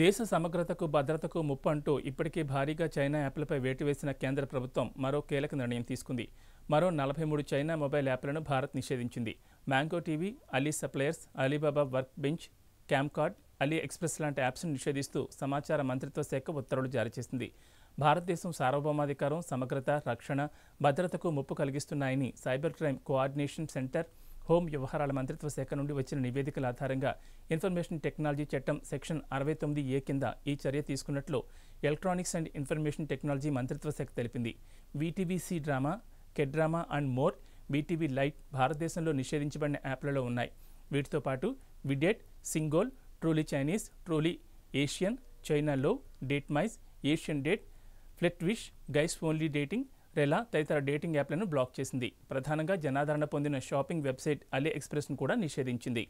దేశ సమగ్రతకు భద్రతకు ముప్పు అంటూ ఇప్పటికే భారీగా చైనా యాప్లపై వేటు వేసిన కేంద్ర ప్రభుత్వం మరో కీలక నిర్ణయం తీసుకుంది మరో నలభై మూడు చైనా మొబైల్ యాప్లను భారత్ నిషేధించింది Mango TV Ali suppliers Alibaba workbench card AliExpress లాంటి యాప్స్ను నిషేధిస్తూ సమాచార మంత్రిత్వ శాఖ ఉత్తర్వులు జారీ చేసింది భారతదేశం సార్వభౌమాధికారం సమగ్రత రక్షణ భద్రతకు ముప్పు కలిగిస్తున్నాయని cyber crime coordination centre home వ్యవహారాల మంత్రిత్వ శాఖ నుండి వచ్చిన నివేదికల ఆధారంగా ఇన్ఫర్మేషన్ టెక్నాలజీ చట్టం సెక్షన్ అరవై తొమ్మిది ఏ కింద ఈ చర్య తీసుకున్నట్లు ఎలక్ట్రానిక్స్ అండ్ ఇన్ఫర్మేషన్ టెక్నాలజీ మంత్రిత్వ శాఖ తెలిపింది వీటీబీసీ drama Kdrama and more WeTV lite భారతదేశంలో నిషేధించబడిన యాప్లలో ఉన్నాయి వీటితో పాటు WeDate Singol truly Chinese truly Asian చైనాలో డేట్ మైస్ Asian date FlirtWish guys only dating Rela తదితర డేటింగ్ యాప్లను బ్లాక్ చేసింది ప్రధానంగా జనాదరణ పొందిన షాపింగ్ వెబ్సైట్ అలీ ఎక్స్ప్రెస్ను కూడా నిషేధించింది